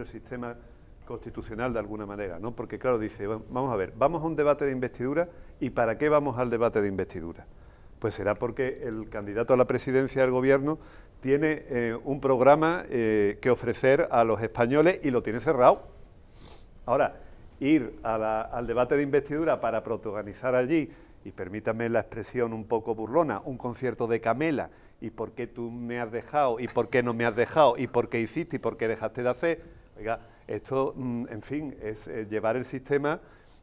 el sistema constitucional de alguna manera, ¿no? Porque claro, dice, vamos a ver, vamos a un debate de investidura y ¿para qué vamos al debate de investidura? Pues será porque el candidato a la presidencia del gobierno tiene eh, un programa eh, que ofrecer a los españoles y lo tiene cerrado. Ahora, ir al debate de investidura para protagonizar allí, y permítame la expresión un poco burlona, un concierto de Camela, y por qué tú me has dejado, y por qué no me has dejado, y por qué hiciste, y por qué dejaste de hacer, esto, mm, en fin, es eh, llevar el sistema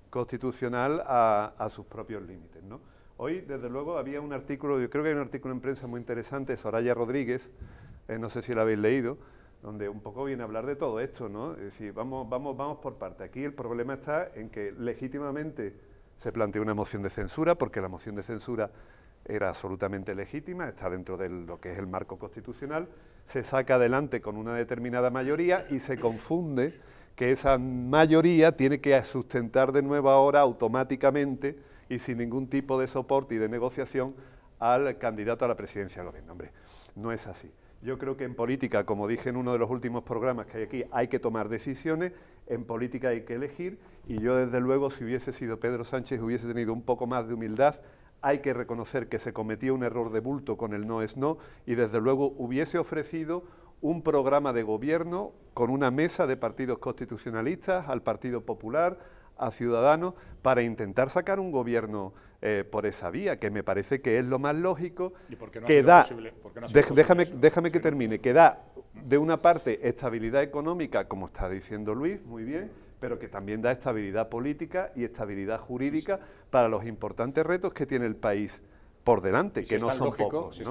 constitucional a, sus propios límites, ¿no? Hoy, desde luego, había un artículo, yo creo que hay un artículo en prensa muy interesante, Soraya Rodríguez, eh, no sé si lo habéis leído, donde un poco viene a hablar de todo esto, ¿no? Es decir, vamos, vamos, vamos por parte. Aquí el problema está en que legítimamente se planteó una moción de censura, porque la moción de censura era absolutamente legítima, está dentro de lo que es el marco constitucional, se saca adelante con una determinada mayoría y se confunde que esa mayoría tiene que sustentar de nuevo ahora automáticamente y sin ningún tipo de soporte y de negociación al candidato a la presidencia de gobierno. Hombre, no es así. Yo creo que en política, como dije en uno de los últimos programas que hay aquí, hay que tomar decisiones, en política hay que elegir y yo desde luego si hubiese sido Pedro Sánchez hubiese tenido un poco más de humildad hay que reconocer que se cometió un error de bulto con el no es no y desde luego hubiese ofrecido un programa de gobierno con una mesa de partidos constitucionalistas, al Partido Popular, a Ciudadanos, para intentar sacar un gobierno eh, por esa vía, que me parece que es lo más lógico, que da, déjame, déjame que termine, que da de una parte estabilidad económica, como está diciendo Luis, muy bien, pero que también da estabilidad política y estabilidad jurídica para los importantes retos que tiene el país por delante, que no son pocos.